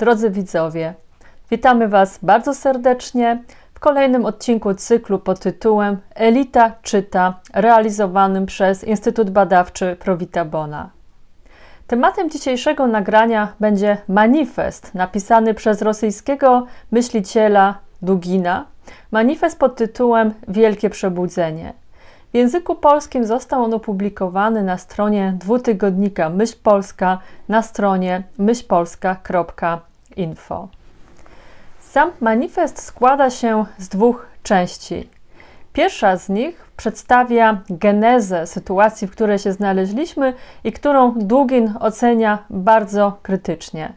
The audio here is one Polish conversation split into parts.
Drodzy widzowie, witamy Was bardzo serdecznie w kolejnym odcinku cyklu pod tytułem Elita czyta, realizowanym przez Instytut Badawczy Provita Bona. Tematem dzisiejszego nagrania będzie manifest napisany przez rosyjskiego myśliciela Dugina. Manifest pod tytułem Wielkie Przebudzenie. W języku polskim został on opublikowany na stronie dwutygodnika Myśl Polska na stronie myślpolska.pl info. Sam manifest składa się z dwóch części. Pierwsza z nich przedstawia genezę sytuacji, w której się znaleźliśmy i którą Dugin ocenia bardzo krytycznie.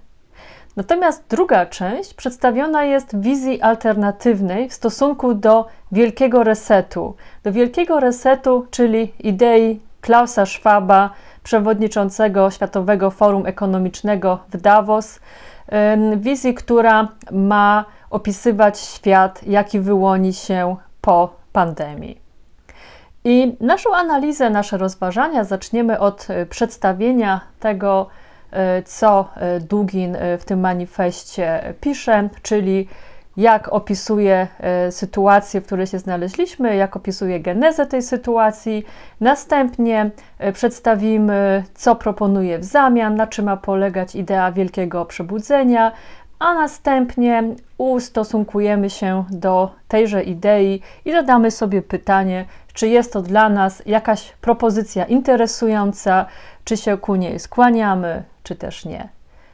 Natomiast druga część przedstawiona jest wizji alternatywnej w stosunku do wielkiego resetu. Do wielkiego resetu, czyli idei Klausa Schwaba, przewodniczącego Światowego Forum Ekonomicznego w Davos, wizji, która ma opisywać świat, jaki wyłoni się po pandemii. I naszą analizę, nasze rozważania zaczniemy od e, przedstawienia tego, e, co e, Dugin w tym manifestie pisze, czyli jak opisuje e, sytuację, w której się znaleźliśmy, jak opisuje genezę tej sytuacji. Następnie e, przedstawimy, co proponuje w zamian, na czym ma polegać idea wielkiego przebudzenia, a następnie ustosunkujemy się do tejże idei i zadamy sobie pytanie, czy jest to dla nas jakaś propozycja interesująca, czy się ku niej skłaniamy, czy też nie.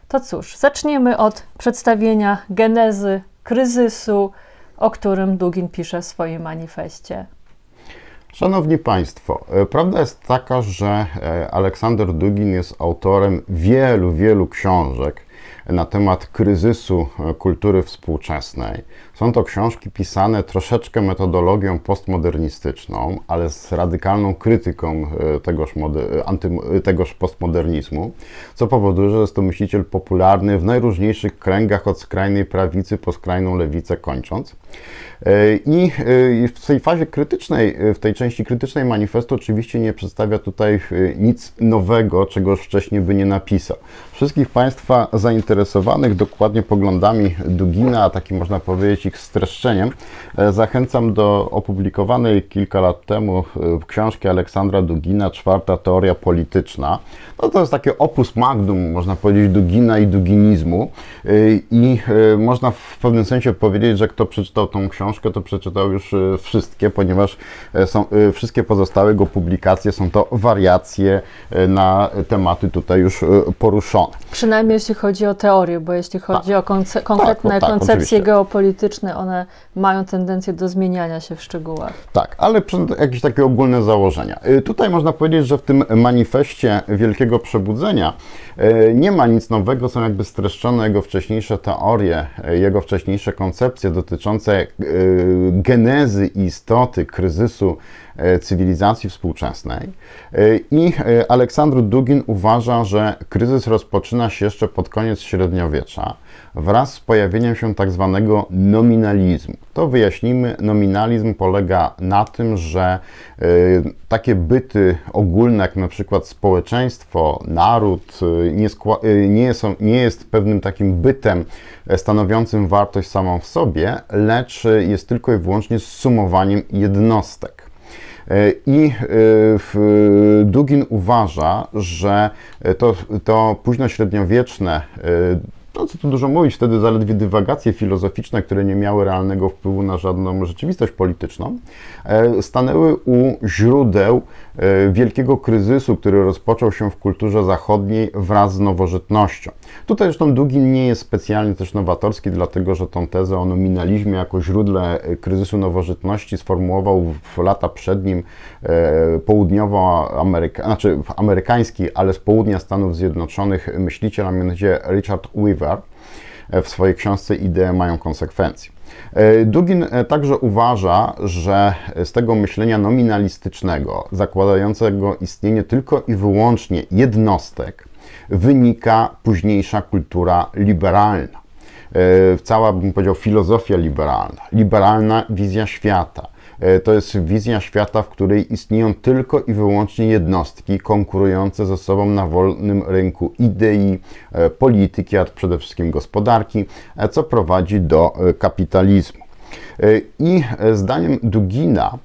To cóż, zaczniemy od przedstawienia genezy kryzysu, o którym Dugin pisze w swoim manifestie. Szanowni Państwo, e, prawda jest taka, że e, Aleksander Dugin jest autorem wielu, wielu książek na temat kryzysu e, kultury współczesnej. Są to książki pisane troszeczkę metodologią postmodernistyczną, ale z radykalną krytyką e, tegoż, e, e, tegoż postmodernizmu, co powoduje, że jest to myśliciel popularny w najróżniejszych kręgach od skrajnej prawicy po skrajną lewicę kończąc. I w tej fazie krytycznej, w tej części krytycznej manifestu oczywiście nie przedstawia tutaj nic nowego, czego wcześniej by nie napisał. Wszystkich Państwa zainteresowanych dokładnie poglądami Dugina, a taki można powiedzieć ich streszczeniem. E, zachęcam do opublikowanej kilka lat temu e, książki Aleksandra Dugina Czwarta teoria polityczna. No to jest takie opus magnum, można powiedzieć, Dugina i duginizmu e, i można w pewnym sensie powiedzieć, że kto przeczytał tą książkę, to przeczytał już wszystkie, ponieważ są, wszystkie pozostałe jego publikacje są to wariacje na tematy tutaj już poruszone. Przynajmniej jeśli chodzi o teorię, bo jeśli chodzi tak. o konce konkretne tak, no tak, koncepcje oczywiście. geopolityczne, one mają tendencję do zmieniania się w szczegółach. Tak, ale jakieś takie ogólne założenia. Y, tutaj można powiedzieć, że w tym manifestie Wielkiego Przebudzenia y, nie ma nic nowego, są jakby streszczone jego wcześniejsze teorie, y, jego wcześniejsze koncepcje dotyczące genezy i istoty kryzysu E, cywilizacji współczesnej. E, I e, Aleksandr Dugin uważa, że kryzys rozpoczyna się jeszcze pod koniec średniowiecza wraz z pojawieniem się tak zwanego nominalizmu. To wyjaśnijmy, nominalizm polega na tym, że takie byty ogólne, jak na przykład społeczeństwo, naród, nie, nie, są, nie jest pewnym takim bytem stanowiącym wartość samą w sobie, lecz jest tylko i wyłącznie sumowaniem jednostek. I e, Dugin uważa, że to, to późnośredniowieczne no e, co tu dużo mówić, wtedy zaledwie dywagacje filozoficzne, które nie miały realnego wpływu na żadną rzeczywistość polityczną, e, stanęły u źródeł E, wielkiego kryzysu, który rozpoczął się w kulturze zachodniej wraz z nowożytnością. Tutaj zresztą Dugin nie jest specjalnie też nowatorski, dlatego że tą tezę o nominalizmie jako źródle e, kryzysu nowożytności sformułował w lata przed nim e, Ameryka, znaczy amerykański, ale z południa Stanów Zjednoczonych myśliciel, a mianowicie Richard Weaver w swojej książce Idee mają konsekwencje. E, Dugin e, także uważa, że z tego myślenia nominalistycznego, zakładającego istnienie tylko i wyłącznie jednostek, wynika późniejsza kultura liberalna. E, cała, bym powiedział, filozofia liberalna, liberalna wizja świata – E, to jest wizja świata, w której istnieją tylko i wyłącznie jednostki konkurujące ze sobą na wolnym rynku idei, e, polityki, a przede wszystkim gospodarki, e, co prowadzi do kapitalizmu. I zdaniem Dugina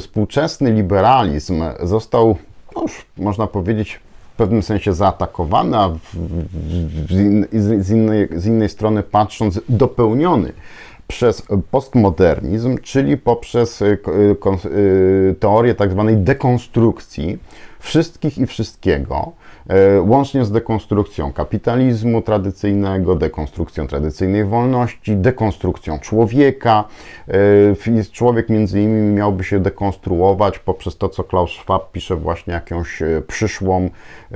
współczesny liberalizm został, no już można powiedzieć, w pewnym sensie zaatakowany, z, innej, z innej strony patrząc, dopełniony przez postmodernizm, czyli poprzez y, y, y, teorię tak zwanej dekonstrukcji wszystkich i wszystkiego, E, łącznie z dekonstrukcją kapitalizmu tradycyjnego, dekonstrukcją tradycyjnej wolności, dekonstrukcją człowieka. E, człowiek między innymi miałby się dekonstruować poprzez to, co Klaus Schwab pisze właśnie jakąś e, przyszłą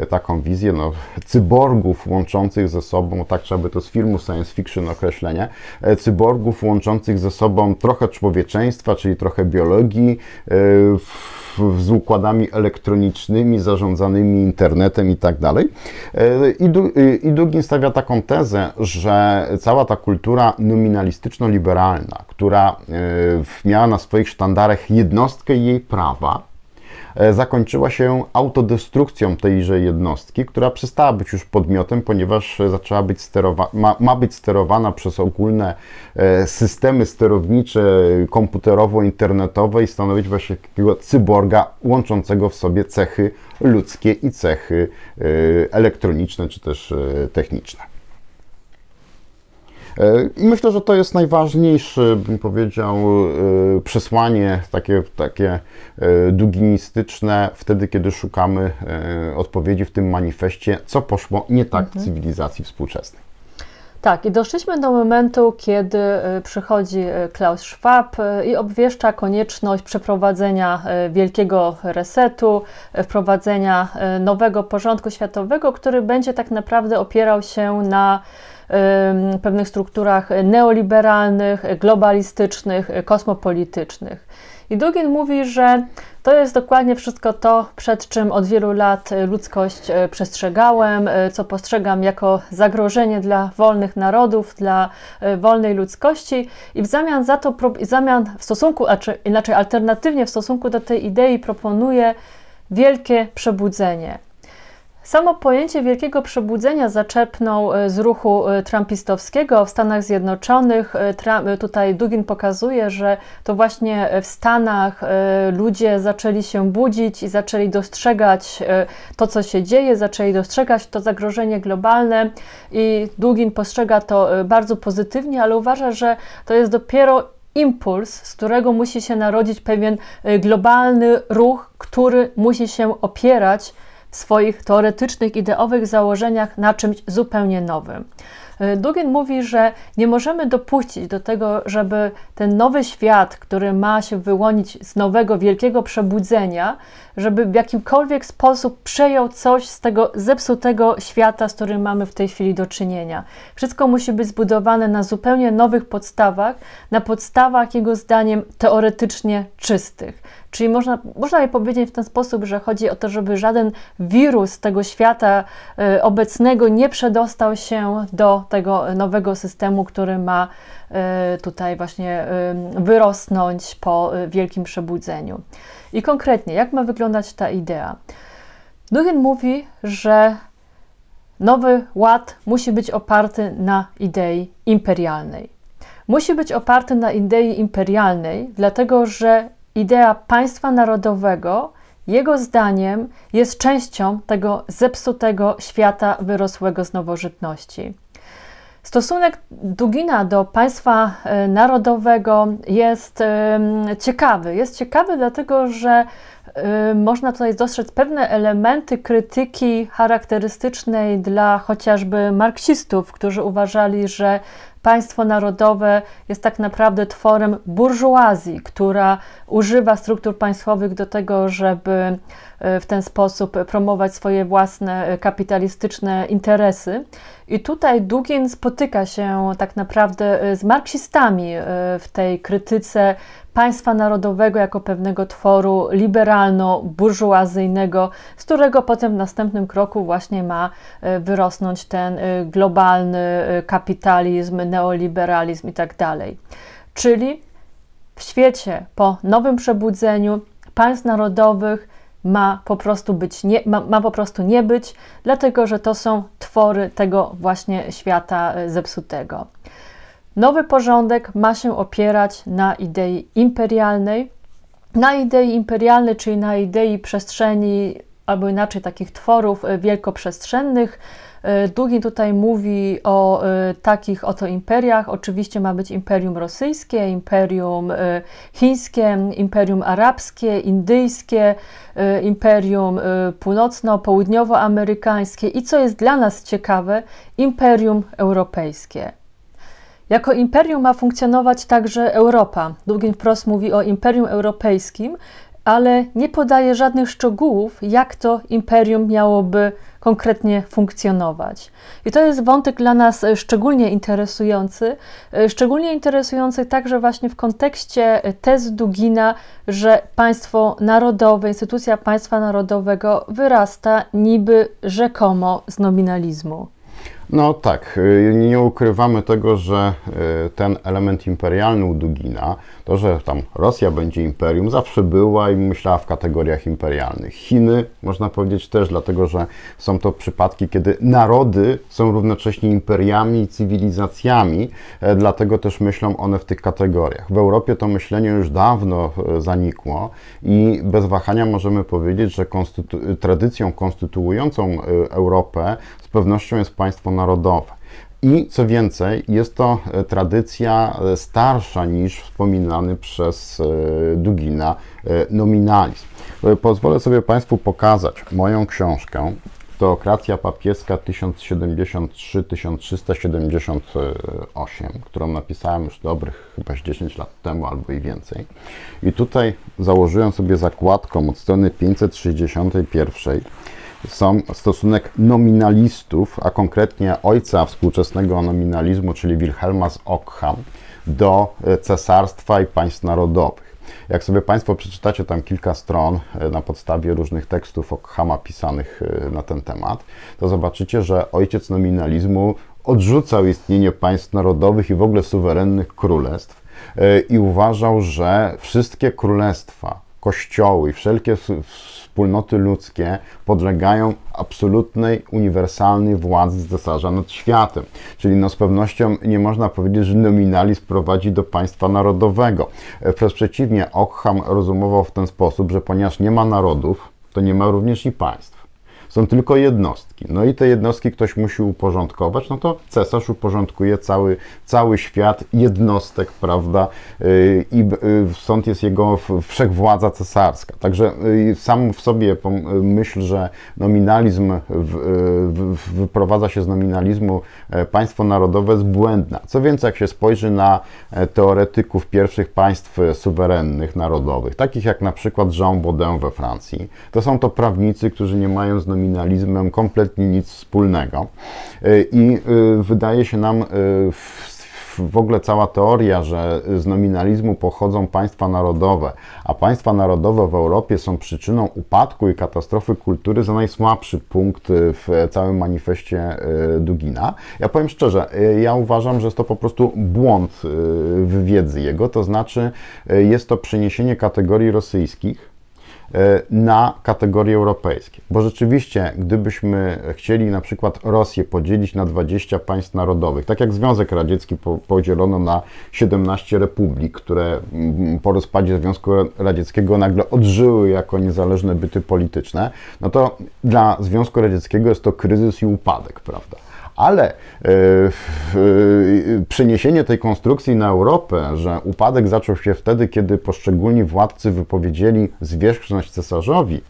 taką wizję no, cyborgów łączących ze sobą, tak trzeba by to z filmu science fiction określenie, cyborgów łączących ze sobą trochę człowieczeństwa, czyli trochę biologii, w z układami elektronicznymi, zarządzanymi internetem i tak dalej. E, I Dugin e, stawia taką tezę, że cała ta kultura nominalistyczno-liberalna, która e, miała na swoich sztandarach jednostkę jej prawa, E, zakończyła się autodestrukcją tejże jednostki, która przestała być już podmiotem, ponieważ e, zaczęła być sterowa- ma, ma być sterowana przez ogólne e, systemy sterownicze komputerowo-internetowe i stanowić właśnie takiego cyborga łączącego w sobie cechy ludzkie i cechy elektroniczne czy też techniczne. E, I myślę, że to jest najważniejsze, bym powiedział, e, przesłanie takie, takie e, duginistyczne wtedy, kiedy szukamy odpowiedzi w tym manifestie, co poszło nie tak w mhm. cywilizacji współczesnej. Tak, i doszliśmy do momentu, kiedy przychodzi Klaus Schwab i obwieszcza konieczność przeprowadzenia wielkiego resetu, wprowadzenia nowego porządku światowego, który będzie tak naprawdę opierał się na pewnych strukturach neoliberalnych, globalistycznych, kosmopolitycznych. I Dugin mówi, że to jest dokładnie wszystko to, przed czym od wielu lat ludzkość e, przestrzegałem, e, co postrzegam jako zagrożenie dla wolnych narodów, dla e, wolnej ludzkości i w zamian za to, w zamian w stosunku, a czy inaczej alternatywnie w stosunku do tej idei proponuje wielkie przebudzenie – Samo pojęcie Wielkiego Przebudzenia zaczerpnął e, z ruchu e, trumpistowskiego w Stanach Zjednoczonych. E, tutaj Dugin pokazuje, że to właśnie w Stanach ludzie zaczęli się budzić i zaczęli dostrzegać to, co się dzieje, zaczęli dostrzegać to zagrożenie globalne i Dugin postrzega to bardzo pozytywnie, ale uważa, że to jest dopiero impuls, z którego musi się narodzić pewien globalny ruch, który musi się opierać w swoich teoretycznych, ideowych założeniach na czymś zupełnie nowym. Y, Dugin mówi, że nie możemy dopuścić do tego, żeby ten nowy świat, który ma się wyłonić z nowego wielkiego przebudzenia, żeby w jakikolwiek sposób przejął coś z tego zepsutego świata, z którym mamy w tej chwili do czynienia. Wszystko musi być zbudowane na zupełnie nowych podstawach, na podstawach jego zdaniem teoretycznie czystych. Czyli można, można je powiedzieć w ten sposób, że chodzi o to, żeby żaden wirus tego świata e, obecnego nie przedostał się do tego nowego systemu, który ma e, tutaj właśnie e, wyrosnąć po wielkim przebudzeniu. I konkretnie, jak ma wyglądać ta idea? Nugent mówi, że nowy ład musi być oparty na idei imperialnej. Musi być oparty na idei imperialnej, dlatego że idea państwa narodowego, jego zdaniem, jest częścią tego zepsutego świata wyrosłego z nowożytności. Stosunek Dugina do państwa e, narodowego jest ciekawy. Jest ciekawy, dlatego że można tutaj dostrzec pewne elementy krytyki charakterystycznej dla chociażby marksistów, którzy uważali, że państwo narodowe jest tak naprawdę tworem burżuazji, która używa struktur państwowych do tego, żeby E, w ten sposób promować swoje własne e, kapitalistyczne interesy. I tutaj Dugin spotyka się tak naprawdę e, z marksistami w tej krytyce państwa narodowego jako pewnego tworu liberalno-burżuazyjnego, z którego potem w następnym kroku właśnie ma wyrosnąć ten globalny kapitalizm, neoliberalizm itd. Tak Czyli w świecie po nowym przebudzeniu państw narodowych ma po prostu być nie, ma, ma po prostu nie być, dlatego że to są twory tego właśnie świata e, zepsutego. Nowy porządek ma się opierać na idei imperialnej, na idei imperialnej, czyli na idei przestrzeni, albo inaczej takich tworów e, wielkoprzestrzennych, E, Dugin tutaj mówi o e, takich oto imperiach. Oczywiście ma być imperium rosyjskie, imperium e, chińskie, imperium arabskie, indyjskie, imperium północno-południowoamerykańskie i co jest dla nas ciekawe, imperium europejskie. Jako imperium ma funkcjonować także Europa. Dugin wprost mówi o imperium europejskim, ale nie podaje żadnych szczegółów, jak to imperium miałoby konkretnie funkcjonować. I to jest wątek dla nas e, szczególnie interesujący, e, szczególnie interesujący także właśnie w kontekście e, tez Dugina, że państwo narodowe, instytucja państwa narodowego wyrasta niby rzekomo z nominalizmu. No tak, y, nie ukrywamy tego, że y, ten element imperialny u Dugina, to, że tam Rosja będzie imperium, zawsze była i myślała w kategoriach imperialnych. Chiny, można powiedzieć też, dlatego że są to przypadki, kiedy narody są równocześnie imperiami i cywilizacjami, e, dlatego też myślą one w tych kategoriach. W Europie to myślenie już dawno e, zanikło i bez wahania możemy powiedzieć, że konstytu tradycją konstytuującą e, Europę pewnością jest państwo narodowe. I co więcej, jest to e, tradycja e, starsza niż wspominany przez e, Dugina nominalizm. Pozwolę sobie Państwu pokazać moją książkę Teokracja papieska 1073-1378, którą napisałem już dobrych chyba 10 lat temu albo i więcej. I tutaj założyłem sobie zakładką od strony 561 są stosunek nominalistów, a konkretnie ojca współczesnego nominalizmu, czyli Wilhelma z Ockham, do e, cesarstwa i państw narodowych. Jak sobie Państwo przeczytacie tam kilka stron e, na podstawie różnych tekstów Ockhama pisanych e, na ten temat, to zobaczycie, że ojciec nominalizmu odrzucał istnienie państw narodowych i w ogóle suwerennych królestw i uważał, że wszystkie królestwa kościoły i wszelkie wspólnoty ludzkie podlegają absolutnej, uniwersalnej władzy cesarza nad światem. Czyli no z pewnością nie można powiedzieć, że nominalizm prowadzi do państwa narodowego. E, wprost przeciwnie, Ockham rozumował w ten sposób, że ponieważ nie ma narodów, to nie ma również i państw. Są tylko jednostki jednostki. No i te jednostki ktoś musi uporządkować, no to cesarz uporządkuje cały, cały świat jednostek, prawda? Y, I y, stąd jest jego wszechwładza cesarska. Także y, sam w sobie myśl, że nominalizm wyprowadza się z nominalizmu e, państwo narodowe jest błędna. Co więcej, jak się spojrzy na e, teoretyków pierwszych państw e, suwerennych, narodowych, takich jak na przykład Jean Baudin we Francji, to są to prawnicy, którzy nie mają z nominalizmem kompletnie kompletnie nic wspólnego. E, I e, wydaje się nam e, w ogóle cała teoria, że z nominalizmu pochodzą państwa narodowe, a państwa narodowe w Europie są przyczyną upadku i katastrofy kultury za najsłabszy punkt w całym manifestie Dugina. Ja powiem szczerze, ja uważam, że jest to po prostu błąd w wiedzy jego, to znaczy jest to przeniesienie kategorii rosyjskich E, na kategorie europejskie. Bo rzeczywiście, gdybyśmy chcieli na przykład Rosję podzielić na 20 państw narodowych, tak jak Związek Radziecki podzielono na 17 republik, które mm, po rozpadzie Związku Radzieckiego nagle odżyły jako niezależne byty polityczne, no to dla Związku Radzieckiego jest to kryzys i upadek, prawda? ale e, e, przeniesienie tej konstrukcji na Europę, że upadek zaczął się wtedy, kiedy poszczególni władcy wypowiedzieli zwierzchność cesarzowi,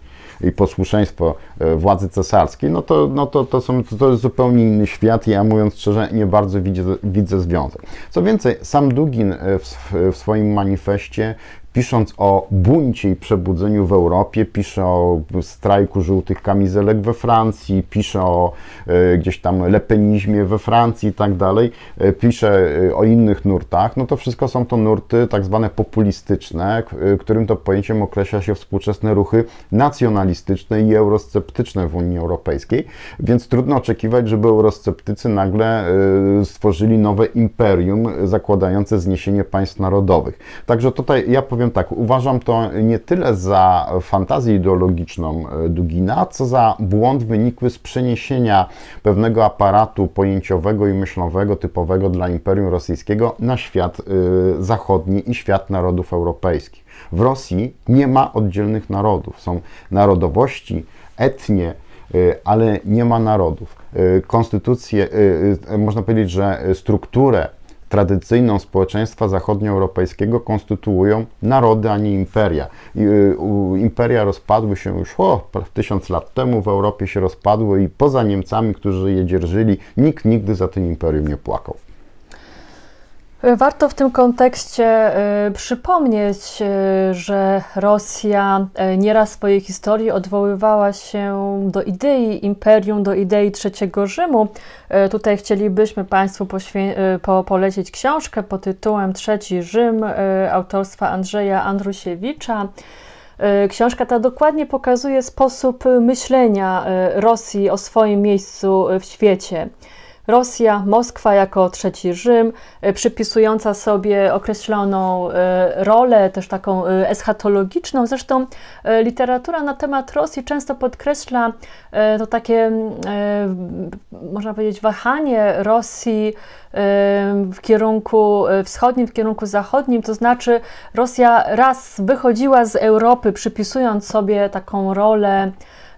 i posłuszeństwo e, władzy cesarskiej, no to, no to, to, są, to jest zupełnie inny świat i ja mówiąc szczerze nie bardzo widzę, widzę związek. Co więcej, sam Dugin w, w swoim manifestie pisząc o buncie i przebudzeniu w Europie, pisze o strajku żółtych kamizelek we Francji, pisze o y, gdzieś tam lepenizmie we Francji i tak dalej, y, pisze y, o innych nurtach, no to wszystko są to nurty tak zwane populistyczne, którym to pojęciem określa się współczesne ruchy nacjonalistyczne i eurosceptyczne w Unii Europejskiej, więc trudno oczekiwać, żeby eurosceptycy nagle stworzyli nowe imperium zakładające zniesienie państw narodowych. Także tutaj ja powiem powiem tak, uważam to nie tyle za fantazję ideologiczną e, Dugina, co za błąd wynikły z przeniesienia pewnego aparatu pojęciowego i myślowego typowego dla Imperium Rosyjskiego na świat e, zachodni i świat narodów europejskich. W Rosji nie ma oddzielnych narodów, są narodowości, etnie, e, ale nie ma narodów. Konstytucję, można powiedzieć, że strukturę tradycyjną społeczeństwa zachodnioeuropejskiego konstytuują narody, a nie imperia. Y, imperia rozpadły się już o, tysiąc lat temu w Europie się rozpadły i poza Niemcami, którzy je dzierżyli, nikt nigdy za tym imperium nie płakał. Warto w tym kontekście y, przypomnieć, y, że Rosja y, nieraz w swojej historii odwoływała się do idei imperium, do idei Trzeciego Rzymu. Tutaj chcielibyśmy Państwu po polecić książkę pod tytułem Trzeci Rzym autorstwa Andrzeja Andrusiewicza. Książka ta dokładnie pokazuje sposób myślenia Rosji o swoim miejscu w świecie. Rosja, Moskwa jako trzeci Rzym, y, przypisująca sobie określoną y, rolę, też taką y, eschatologiczną. Zresztą literatura na temat Rosji często podkreśla to takie, można powiedzieć, wahanie Rosji w kierunku wschodnim, w kierunku zachodnim, to znaczy Rosja raz wychodziła z Europy, przypisując sobie taką rolę,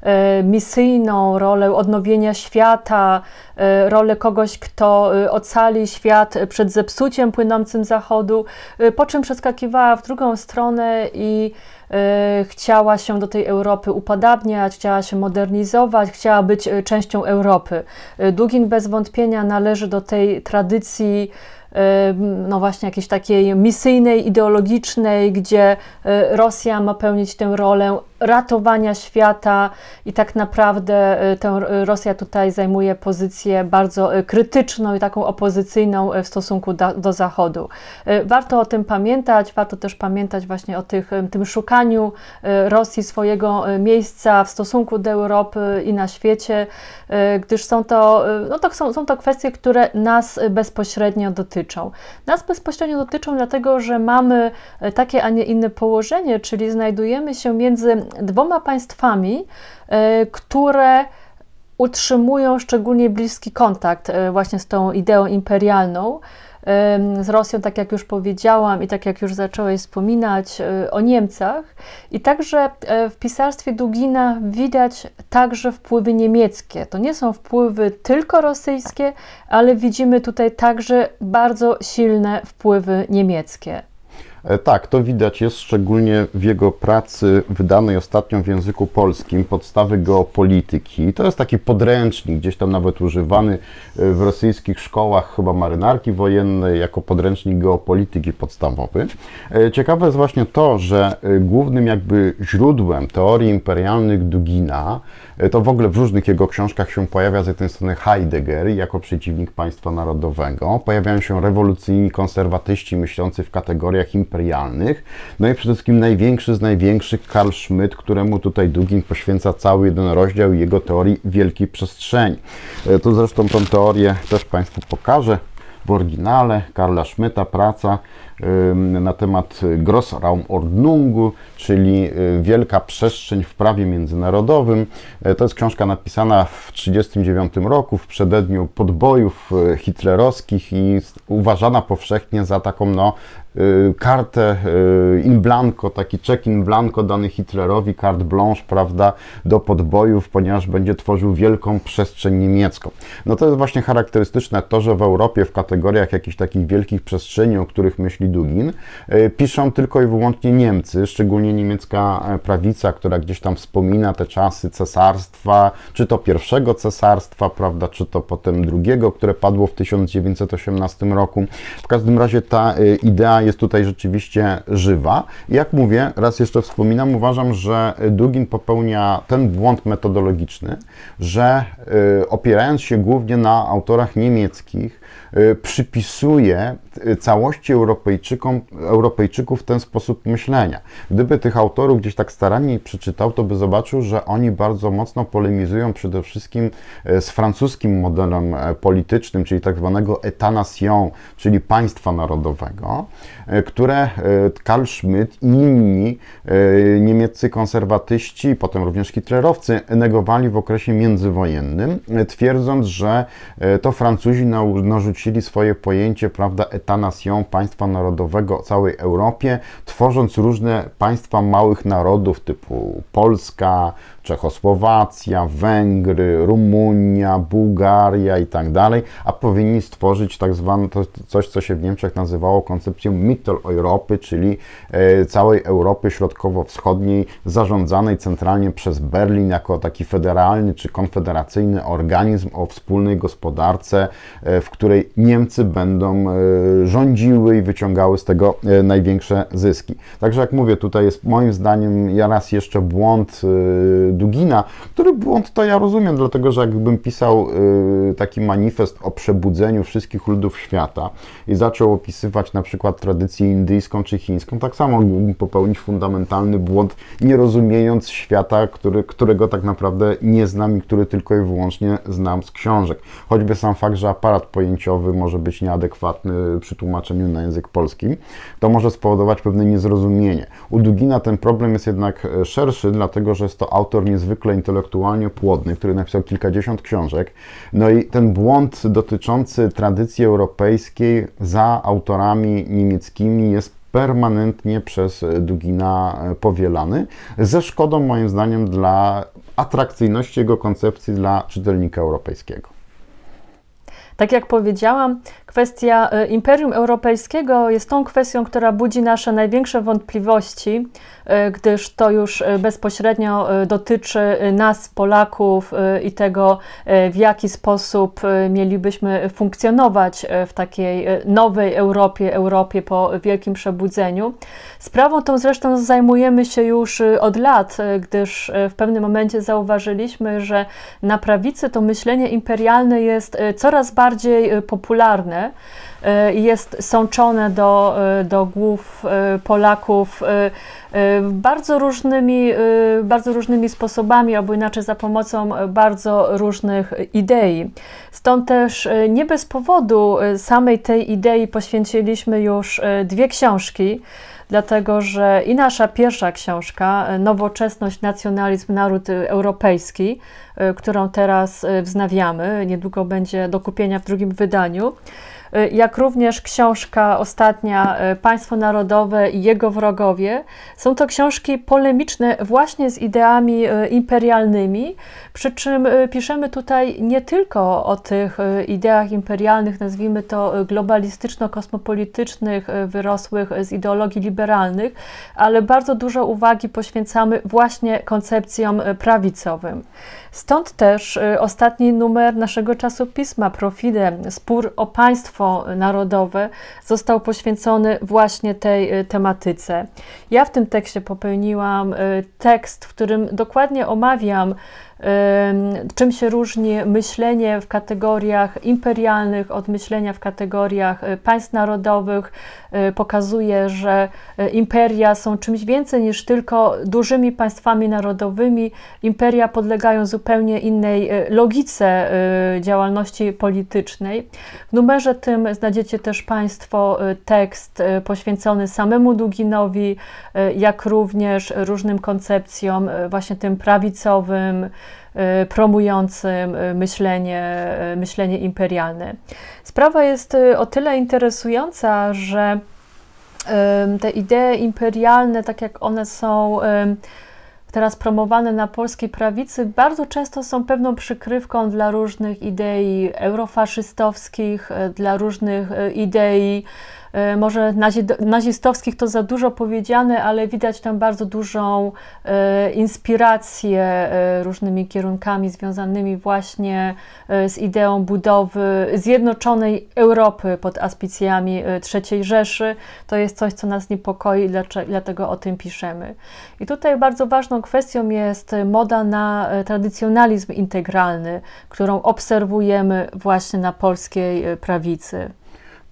E, misyjną, rolę odnowienia świata, e, rolę kogoś, kto e, ocali świat przed zepsuciem płynącym zachodu, po czym przeskakiwała w drugą stronę i chciała się do tej Europy upadabniać, chciała się modernizować, chciała być częścią Europy. Dugin bez wątpienia należy do tej tradycji, no właśnie jakiejś takiej misyjnej, ideologicznej, gdzie e, Rosja ma pełnić tę rolę ratowania świata i tak naprawdę e, e, Rosja tutaj zajmuje pozycję bardzo krytyczną i taką opozycyjną w stosunku do, do Zachodu. Warto o tym pamiętać, warto też pamiętać właśnie o tych, tym szukaniu Rosji swojego miejsca w stosunku do Europy i na świecie, gdyż są to, no to, są, są to kwestie, które nas bezpośrednio dotyczą dotyczą? Nas bezpośrednio dotyczą dlatego, że mamy e, takie, a nie inne położenie, czyli znajdujemy się między dwoma państwami, e, które utrzymują szczególnie bliski kontakt e, właśnie z tą ideą imperialną z Rosją, tak jak już powiedziałam i tak jak już zacząłeś wspominać e, o Niemcach. I także e, w pisarstwie Dugina widać także wpływy niemieckie. To nie są wpływy tylko rosyjskie, ale widzimy tutaj także bardzo silne wpływy niemieckie. E, tak, to widać jest szczególnie w jego pracy wydanej ostatnio w języku polskim Podstawy geopolityki. To jest taki podręcznik, gdzieś tam nawet używany e, w rosyjskich szkołach chyba marynarki wojennej jako podręcznik geopolityki podstawowy. E, ciekawe jest właśnie to, że głównym jakby źródłem teorii imperialnych Dugina, to w ogóle w różnych jego książkach się pojawia z jednej strony Heidegger jako przeciwnik państwa narodowego, pojawiają się rewolucyjni konserwatyści myślący w kategoriach imperialnych, imperialnych. No i przede wszystkim największy z największych Karl Schmidt, któremu tutaj Dugin poświęca cały jeden rozdział jego teorii wielkiej przestrzeni. E, tu zresztą tą teorię też Państwu pokażę w oryginale Karla Schmidta praca na temat Grossraumordnungu, czyli y, Wielka Przestrzeń w Prawie Międzynarodowym. E, to jest książka napisana w 1939 roku, w przededniu podbojów y, hitlerowskich i uważana powszechnie za taką no, Y, kartę y, in blanco, taki czek in blanco dany Hitlerowi, carte blanche, prawda, do podbojów, ponieważ będzie tworzył wielką przestrzeń niemiecką. No to jest właśnie charakterystyczne to, że w Europie w kategoriach jakichś takich wielkich przestrzeni, o których myśli Dugin, y, piszą tylko i wyłącznie Niemcy, szczególnie niemiecka e, prawica, która gdzieś tam wspomina te czasy cesarstwa, czy to pierwszego cesarstwa, prawda, czy to potem drugiego, które padło w 1918 roku. W każdym razie ta idea jest tutaj rzeczywiście żywa. Jak mówię, raz jeszcze wspominam, uważam, że Dugin popełnia ten błąd metodologiczny, że y, opierając się głównie na autorach niemieckich, y, przypisuje y, całości Europejczykom, Europejczyków ten sposób myślenia. Gdyby tych autorów gdzieś tak starannie przeczytał, to by zobaczył, że oni bardzo mocno polemizują przede wszystkim z francuskim modelem politycznym, czyli tak zwanego etat nation, czyli państwa narodowego. E, które e, Karl Schmidt i inni e, niemieccy konserwatyści, potem również hitlerowcy negowali w okresie międzywojennym, twierdząc, że to Francuzi narzucili swoje pojęcie, prawda, etanasią państwa narodowego całej Europie, tworząc różne państwa małych narodów typu Polska, Czechosłowacja, Węgry, Rumunia, Bułgaria i tak dalej, a powinni stworzyć tak zwane to, coś, co się w Niemczech nazywało koncepcją Mitteleuropy, czyli e, całej Europy Środkowo-Wschodniej, zarządzanej centralnie przez Berlin jako taki federalny czy konfederacyjny organizm o wspólnej gospodarce, e, w której Niemcy będą e, rządziły i wyciągały z tego największe zyski. Także jak mówię, tutaj jest moim zdaniem ja raz jeszcze błąd Dugina, który błąd to ja rozumiem, dlatego że jakbym pisał y, taki manifest o przebudzeniu wszystkich ludów świata i zaczął opisywać na przykład tradycję indyjską czy chińską, tak samo mógłbym popełnić fundamentalny błąd, nie rozumiejąc świata, który, którego tak naprawdę nie znam i który tylko i wyłącznie znam z książek. Choćby sam fakt, że aparat pojęciowy może być nieadekwatny przy tłumaczeniu na język polski, to może spowodować pewne niezrozumienie. U Dugina ten problem jest jednak e, szerszy, dlatego że jest to autor autor niezwykle intelektualnie płodny, który napisał kilkadziesiąt książek. No i ten błąd dotyczący tradycji europejskiej za autorami niemieckimi jest permanentnie przez Dugina powielany, ze szkodą moim zdaniem dla atrakcyjności jego koncepcji dla czytelnika europejskiego. Tak jak powiedziałam, Kwestia e, Imperium Europejskiego jest tą kwestią, która budzi nasze największe wątpliwości, e, gdyż to już e, bezpośrednio dotyczy nas, Polaków, i tego, w jaki sposób mielibyśmy funkcjonować w takiej nowej Europie, Europie po wielkim przebudzeniu. Sprawą tą zresztą zajmujemy się już od lat, gdyż w pewnym momencie zauważyliśmy, że na prawicy to myślenie imperialne jest coraz bardziej popularne. E, jest sączone do, e, do głów e, Polaków bardzo różnymi, bardzo różnymi sposobami, albo inaczej za pomocą bardzo różnych idei. Stąd też nie bez powodu samej tej idei poświęciliśmy już dwie książki dlatego że i nasza pierwsza książka, Nowoczesność, Nacjonalizm, Naród Europejski, którą teraz wznawiamy, niedługo będzie do kupienia w drugim wydaniu Y, jak również książka ostatnia y, Państwo Narodowe i jego wrogowie. Są to książki polemiczne właśnie z ideami y, imperialnymi, przy czym piszemy tutaj nie tylko o tych ideach imperialnych, nazwijmy to globalistyczno-kosmopolitycznych, wyrosłych z ideologii liberalnych, ale bardzo dużo uwagi poświęcamy właśnie koncepcjom prawicowym. Stąd też ostatni numer naszego czasopisma Profide, Spór o Państwo, Narodowe został poświęcony właśnie tej y, tematyce. Ja w tym tekście popełniłam y, tekst, w którym dokładnie omawiam Czym się różni myślenie w kategoriach imperialnych od myślenia w kategoriach e, państw narodowych? E, pokazuje, że e, imperia są czymś więcej niż tylko dużymi państwami narodowymi. Imperia podlegają zupełnie innej logice działalności politycznej. W numerze tym znajdziecie też Państwo tekst poświęcony samemu Duginowi, jak również różnym koncepcjom, właśnie tym prawicowym, E, promującym e, myślenie, e, myślenie imperialne. Sprawa jest o tyle interesująca, że te idee imperialne, tak jak one są teraz promowane na polskiej prawicy, bardzo często są pewną przykrywką dla różnych idei eurofaszystowskich, dla różnych idei E, może nazistowskich to za dużo powiedziane, ale widać tam bardzo dużą e, inspirację e, różnymi kierunkami związanymi właśnie z ideą budowy zjednoczonej Europy pod aspicjami III Rzeszy. To jest coś, co nas niepokoi, dlatego o tym piszemy. I tutaj bardzo ważną kwestią jest moda na tradycjonalizm integralny, którą obserwujemy właśnie na polskiej prawicy.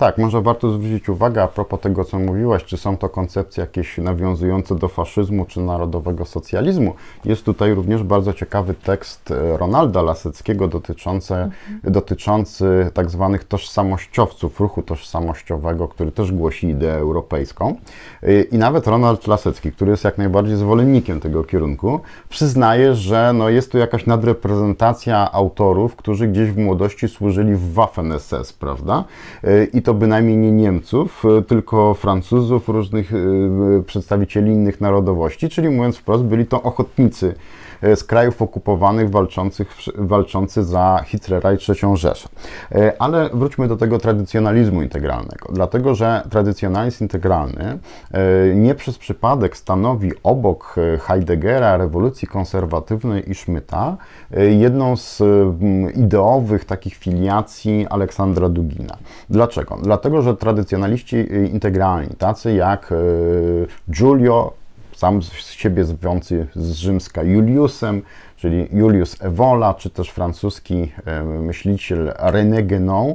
Tak, może warto zwrócić uwagę a propos tego, co mówiłaś, czy są to koncepcje jakieś nawiązujące do faszyzmu czy narodowego socjalizmu. Jest tutaj również bardzo ciekawy tekst e, Ronalda Laseckiego dotyczący, mhm. dotyczący tak zwanych tożsamościowców, ruchu tożsamościowego, który też głosi ideę europejską. E, I nawet Ronald Lasecki, który jest jak najbardziej zwolennikiem tego kierunku, przyznaje, że no jest tu jakaś nadreprezentacja autorów, którzy gdzieś w młodości służyli w Waffen-SS, prawda? E, I to to bynajmniej nie Niemców, e, tylko Francuzów, różnych e, przedstawicieli innych narodowości, czyli mówiąc wprost, byli to ochotnicy E, z krajów okupowanych walczących, walczący za Hitlera i III Rzeszę. E, ale wróćmy do tego tradycjonalizmu integralnego, dlatego że tradycjonalizm integralny e, nie przez przypadek stanowi obok Heideggera, rewolucji konserwatywnej i Szmyta jedną z mm, ideowych takich filiacji Aleksandra Dugina. Dlaczego? Dlatego, że tradycjonaliści integralni, tacy jak Giulio sam z siebie zwiący z rzymska Juliusem, czyli Julius Evola, czy też francuski e, myśliciel René Guénon.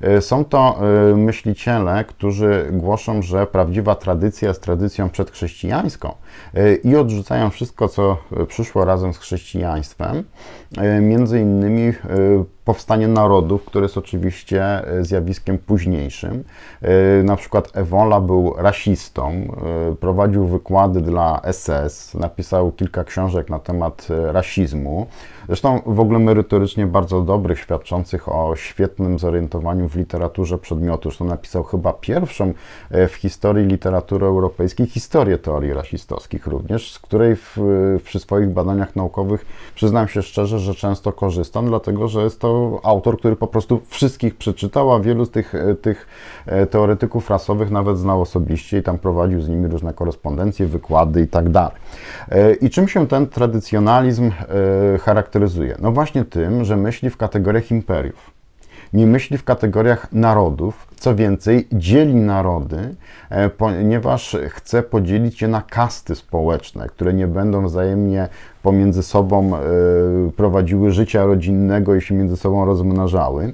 E, są to e, myśliciele, którzy głoszą, że prawdziwa tradycja jest tradycją przedchrześcijańską i odrzucają wszystko, co przyszło razem z chrześcijaństwem. Między innymi powstanie narodów, które jest oczywiście e, zjawiskiem późniejszym. E, na przykład Ewola był rasistą, e, prowadził wykłady dla SS, napisał kilka książek na temat rasizmu. Zresztą w ogóle merytorycznie bardzo dobrych, świadczących o świetnym zorientowaniu w literaturze przedmiotu. Zresztą napisał chyba pierwszą w historii literatury europejskiej historię teorii rasistowskich również, z której w, przy swoich badaniach naukowych przyznam się szczerze, że często korzystam, dlatego że jest to autor, który po prostu wszystkich przeczytał, a wielu z tych, e, tych e, teoretyków rasowych nawet znał osobiście i tam prowadził z nimi różne korespondencje, wykłady i tak dalej. E, I czym się ten tradycjonalizm charakteryzuje? No właśnie tym, że myśli w kategoriach imperiów nie myśli w kategoriach narodów. Co więcej, dzieli narody, ponieważ chce podzielić je na kasty społeczne, które nie będą wzajemnie pomiędzy sobą e, prowadziły życia rodzinnego i się między sobą rozmnażały.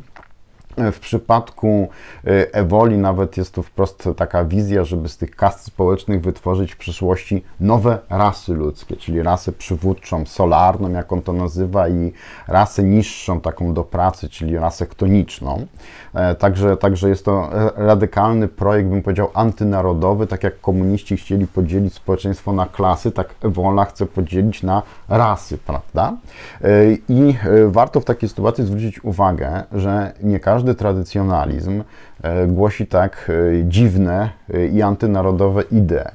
W przypadku y, Ewoli nawet jest to wprost taka wizja, żeby z tych kast społecznych wytworzyć w przyszłości nowe rasy ludzkie, czyli rasę przywódczą, solarną, jak on to nazywa, i rasę niższą, taką do pracy, czyli rasę ktoniczną. E, także, także jest to radykalny projekt, bym powiedział, antynarodowy, tak jak komuniści chcieli podzielić społeczeństwo na klasy, tak Ewola chce podzielić na rasy, prawda? E, I e, warto w takiej sytuacji zwrócić uwagę, że nie każdy każdy tradycjonalizm e, głosi tak e, dziwne e, i antynarodowe idee.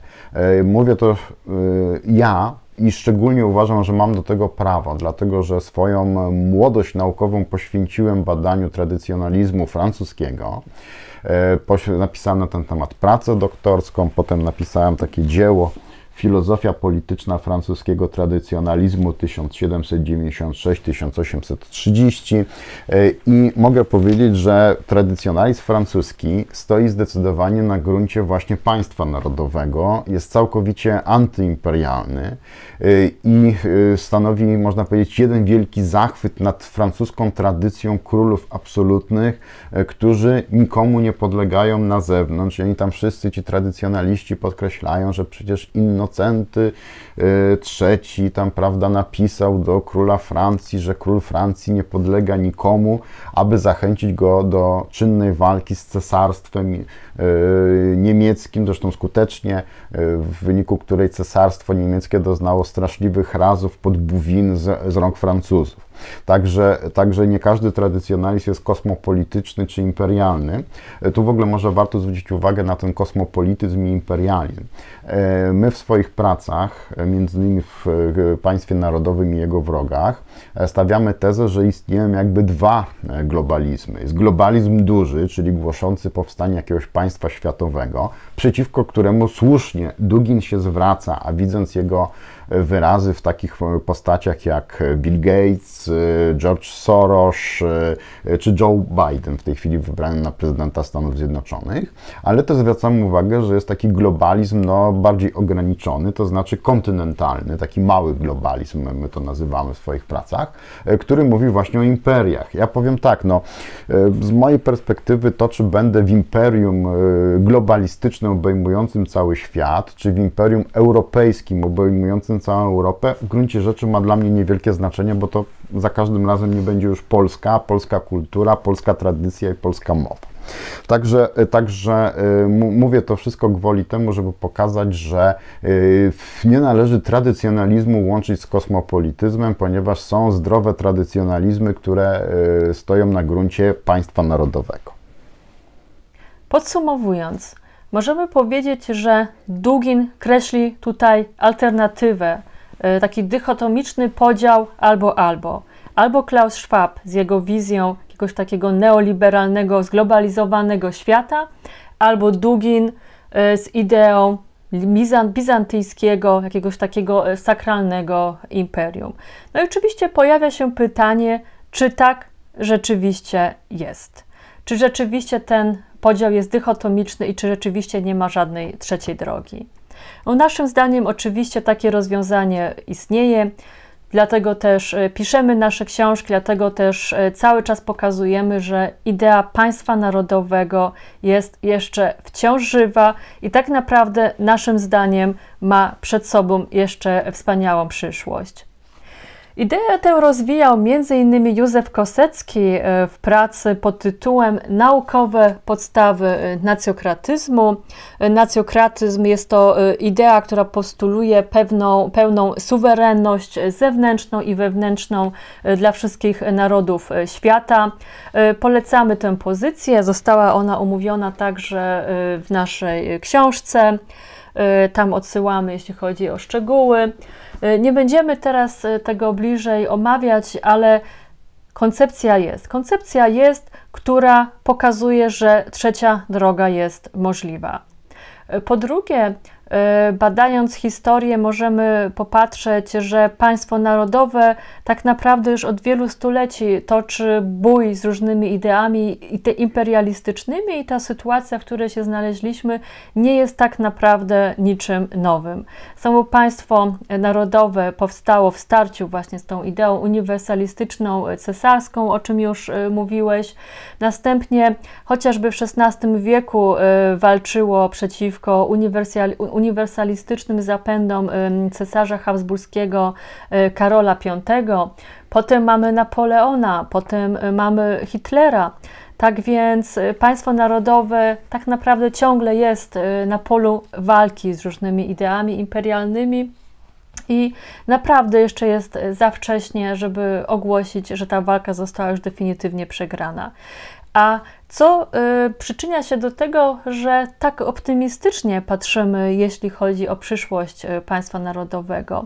Mówię to ja, i szczególnie uważam, że mam do tego prawo, dlatego że swoją młodość naukową poświęciłem badaniu tradycjonalizmu francuskiego. Napisałem na ten temat pracę doktorską, potem napisałem takie dzieło Filozofia polityczna francuskiego tradycjonalizmu 1796-1830 e, i mogę powiedzieć, że tradycjonalizm francuski stoi zdecydowanie na gruncie właśnie państwa narodowego, jest całkowicie antyimperialny e, i e, stanowi, można powiedzieć, jeden wielki zachwyt nad francuską tradycją królów absolutnych, którzy nikomu nie podlegają na zewnątrz. I oni tam wszyscy ci tradycjonaliści podkreślają, że przecież inno Y, trzeci tam, prawda, napisał do króla Francji, że król Francji nie podlega nikomu, aby zachęcić go do czynnej walki z cesarstwem y, niemieckim, zresztą skutecznie, y, w wyniku której cesarstwo niemieckie doznało straszliwych razów pod buwin z, z rąk Francuzów. Także, także nie każdy tradycjonalizm jest kosmopolityczny czy imperialny. E, tu w ogóle może warto zwrócić uwagę na ten kosmopolityzm i imperializm. E, my w swoich pracach, e, między innymi w Państwie Narodowym i jego wrogach, E, stawiamy tezę, że istnieją jakby dwa e, globalizmy. Jest globalizm duży, czyli głoszący powstanie jakiegoś państwa światowego, przeciwko któremu słusznie Dugin się zwraca, a widząc jego e, wyrazy w takich postaciach jak Bill Gates, George Soros czy Joe Biden, w tej chwili wybrany na prezydenta Stanów Zjednoczonych, ale też zwracam uwagę, że jest taki globalizm no, bardziej ograniczony, to znaczy kontynentalny, taki mały globalizm, my to nazywamy w swoich pracach pracach, e, który mówi właśnie o imperiach. Ja powiem tak, no, e, z mojej perspektywy to, czy będę w imperium e, globalistycznym obejmującym cały świat, czy w imperium europejskim obejmującym całą Europę, w gruncie rzeczy ma dla mnie niewielkie znaczenie, bo to za każdym razem nie będzie już Polska, polska kultura, polska tradycja i polska mowa. Także, y, także y, mówię to wszystko gwoli temu, żeby pokazać, że y, nie należy tradycjonalizmu łączyć z kosmopolityzmem, ponieważ są zdrowe tradycjonalizmy, które stoją na gruncie państwa narodowego. Podsumowując, możemy powiedzieć, że Dugin kreśli tutaj alternatywę, taki dychotomiczny podział albo albo. Albo Klaus Schwab z jego wizją jakiegoś takiego neoliberalnego, zglobalizowanego świata, albo Dugin e, z ideą bizantyjskiego, jakiegoś takiego e, sakralnego imperium. No i oczywiście pojawia się pytanie, czy tak rzeczywiście jest. Czy rzeczywiście ten podział jest dychotomiczny i czy rzeczywiście nie ma żadnej trzeciej drogi. No, naszym zdaniem oczywiście takie rozwiązanie istnieje. Dlatego też e, piszemy nasze książki, dlatego też e, cały czas pokazujemy, że idea państwa narodowego jest jeszcze wciąż żywa i tak naprawdę naszym zdaniem ma przed sobą jeszcze wspaniałą przyszłość. Ideę tę rozwijał m.in. Józef Kosecki e, w pracy pod tytułem Naukowe podstawy e, nacjokratyzmu. E, nacjokratyzm jest to idea, która postuluje pewną, pełną suwerenność zewnętrzną i wewnętrzną dla wszystkich narodów świata. Polecamy tę pozycję, została ona omówiona także w naszej książce. Tam odsyłamy, jeśli chodzi o szczegóły. E, nie będziemy teraz e, tego bliżej omawiać, ale koncepcja jest. Koncepcja jest, która pokazuje, że trzecia droga jest możliwa. E, po drugie, E, badając historię, możemy popatrzeć, że państwo narodowe tak naprawdę już od wielu stuleci toczy bój z różnymi ideami i te imperialistycznymi, i ta sytuacja, w której się znaleźliśmy, nie jest tak naprawdę niczym nowym. Samo państwo narodowe powstało w starciu właśnie z tą ideą uniwersalistyczną, cesarską, o czym już e, mówiłeś. Następnie, chociażby w XVI wieku, e, walczyło przeciwko uniwersalistycznym uniwersalistycznym zapędom cesarza habsburskiego y, Karola V, potem mamy Napoleona, potem y, mamy Hitlera. Tak więc y, państwo narodowe tak naprawdę ciągle jest na polu walki z różnymi ideami imperialnymi. I naprawdę jeszcze jest za wcześnie, żeby ogłosić, że ta walka została już definitywnie przegrana a co y, przyczynia się do tego, że tak optymistycznie patrzymy, jeśli chodzi o przyszłość y, państwa narodowego?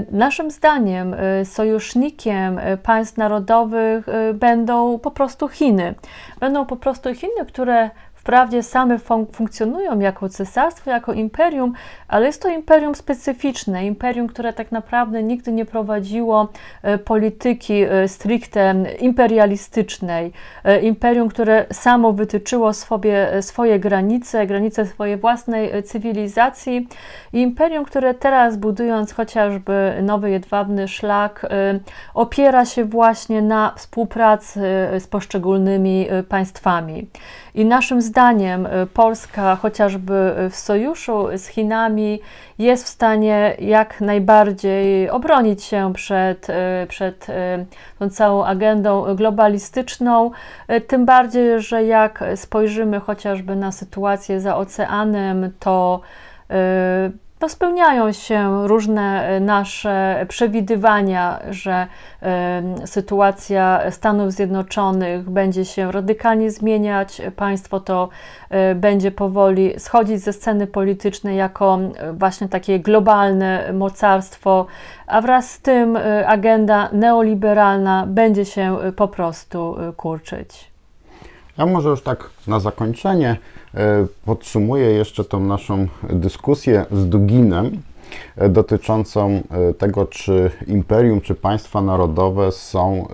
Y, naszym zdaniem y, sojusznikiem państw narodowych będą po prostu Chiny. Będą po prostu Chiny, które Wprawdzie same funkcjonują jako cesarstwo, jako imperium, ale jest to imperium specyficzne, imperium, które tak naprawdę nigdy nie prowadziło e, polityki e, stricte imperialistycznej, e, imperium, które samo wytyczyło sobie swoje granice, granice swojej własnej cywilizacji i imperium, które teraz budując chociażby nowy jedwabny szlak, opiera się właśnie na współpracy z poszczególnymi państwami. I naszym zdaniem y, Polska, chociażby y, w sojuszu z Chinami, jest w stanie jak najbardziej obronić się przed, y, przed tą całą agendą globalistyczną. Tym bardziej, że jak spojrzymy chociażby na sytuację za oceanem, to to no, spełniają się różne e, nasze przewidywania, że e, sytuacja Stanów Zjednoczonych będzie się radykalnie zmieniać, państwo to e, będzie powoli schodzić ze sceny politycznej jako właśnie takie globalne mocarstwo, a wraz z tym agenda neoliberalna będzie się po prostu kurczyć. Ja może już tak na zakończenie e, podsumuję jeszcze tą naszą dyskusję z Duginem e, dotyczącą e, tego, czy imperium, czy państwa narodowe są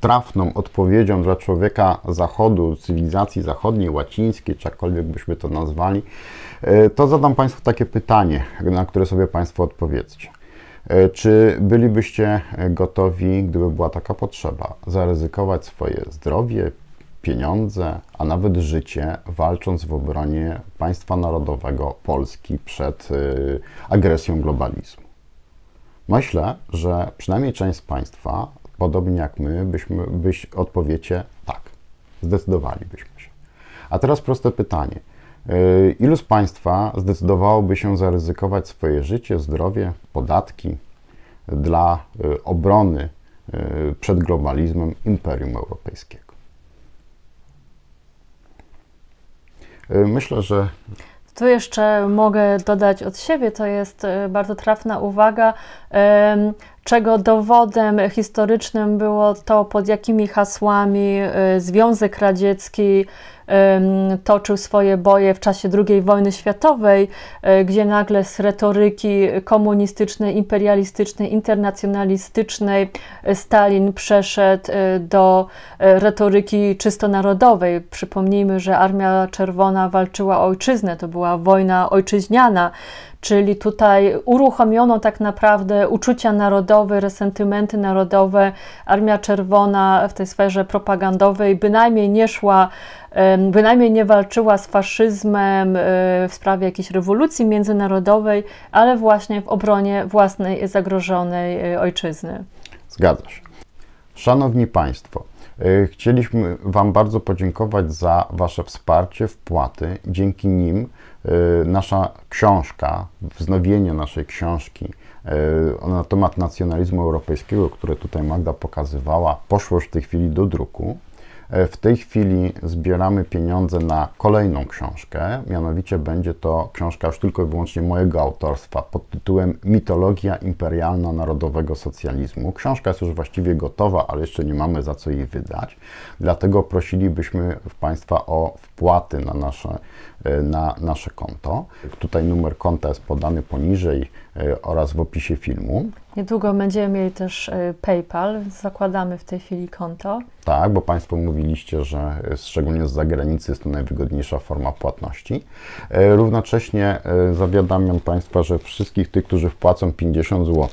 trafną odpowiedzią dla człowieka zachodu, cywilizacji zachodniej, łacińskiej, czy jakkolwiek byśmy to nazwali, to zadam Państwu takie pytanie, na które sobie Państwo odpowiedzcie. Czy bylibyście gotowi, gdyby była taka potrzeba, zaryzykować swoje zdrowie, pieniądze, a nawet życie, walcząc w obronie państwa narodowego Polski przed y, agresją globalizmu. Myślę, że przynajmniej część z Państwa, podobnie jak my, byśmy, byś odpowiecie tak, zdecydowalibyśmy się. A teraz proste pytanie. Y, ilu z Państwa zdecydowałoby się zaryzykować swoje życie, zdrowie, podatki dla y, obrony przed globalizmem Imperium Europejskiego? Myślę, że tu jeszcze mogę dodać od siebie, to jest e, bardzo trafna uwaga, czego dowodem historycznym było to, pod jakimi hasłami e, Związek Radziecki toczył swoje boje w czasie II wojny światowej, e, gdzie nagle z retoryki komunistycznej, imperialistycznej, internacjonalistycznej e, Stalin przeszedł e, do retoryki czysto narodowej. Przypomnijmy, że Armia Czerwona walczyła o ojczyznę, to była wojna ojczyźniana czyli tutaj uruchomiono tak naprawdę uczucia narodowe, resentymenty narodowe. Armia Czerwona w tej sferze propagandowej bynajmniej nie szła, bynajmniej nie walczyła z faszyzmem e, w sprawie jakiejś rewolucji międzynarodowej, ale właśnie w obronie własnej zagrożonej e, ojczyzny. Zgadzasz. Szanowni Państwo, e, Chcieliśmy Wam bardzo podziękować za Wasze wsparcie, wpłaty. Dzięki nim Y, nasza książka, wznowienie naszej książki y, na temat nacjonalizmu europejskiego, które tutaj Magda pokazywała, poszło już w tej chwili do druku. Y, w tej chwili zbieramy pieniądze na kolejną książkę, mianowicie będzie to książka już tylko i wyłącznie mojego autorstwa pod tytułem Mitologia imperialna narodowego socjalizmu. Książka jest już właściwie gotowa, ale jeszcze nie mamy za co jej wydać, dlatego prosilibyśmy Państwa o wpłaty na nasze, e, na nasze konto. Tutaj numer konta jest podany poniżej e, oraz w opisie filmu. Niedługo będziemy mieli też e, PayPal, zakładamy w tej chwili konto. Tak, bo Państwo mówiliście, że szczególnie z zagranicy jest to najwygodniejsza forma płatności. Równocześnie zawiadamiam Państwa, że wszystkich tych, którzy wpłacą 50 zł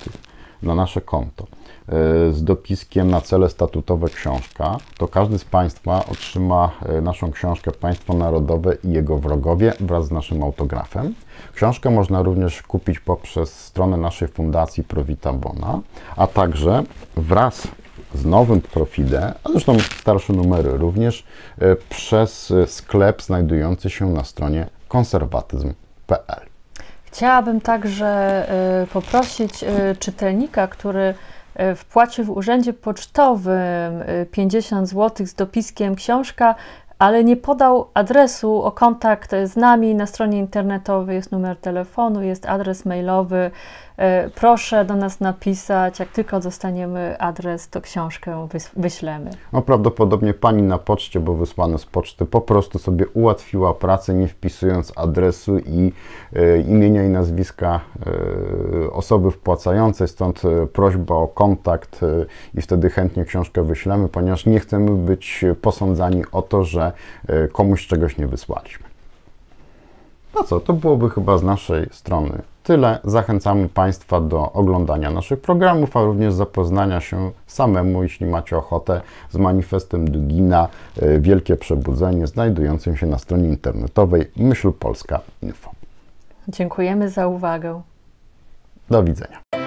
na nasze konto, E, z dopiskiem na cele statutowe książka, to każdy z Państwa otrzyma e, naszą książkę Państwo Narodowe i jego wrogowie wraz z naszym autografem. Książkę można również kupić poprzez stronę naszej fundacji Provita Bona, a także wraz z nowym profilem, a zresztą starsze numery również, e, przez sklep znajdujący się na stronie konserwatyzm.pl. Chciałabym także poprosić czytelnika, który E, wpłacił w urzędzie pocztowym 50 e, zł z dopiskiem książka, ale nie podał adresu o kontakt z nami. Na stronie internetowej jest numer telefonu, jest adres mailowy, E, proszę do nas napisać, jak tylko dostaniemy adres, to książkę wyślemy. No prawdopodobnie pani na poczcie, bo wysłane z poczty, po prostu sobie ułatwiła pracę, nie wpisując adresu i e, imienia i nazwiska e, osoby wpłacającej, stąd e, prośba o kontakt e, i wtedy chętnie książkę wyślemy, ponieważ nie chcemy być posądzani o to, że e, komuś czegoś nie wysłaliśmy. No co, to byłoby chyba z naszej strony tyle. Zachęcamy Państwa do oglądania naszych programów, a również zapoznania się samemu, jeśli macie ochotę, z manifestem Dugina y, Wielkie Przebudzenie, znajdującym się na stronie internetowej myślpolska.info. Dziękujemy za uwagę. Do widzenia.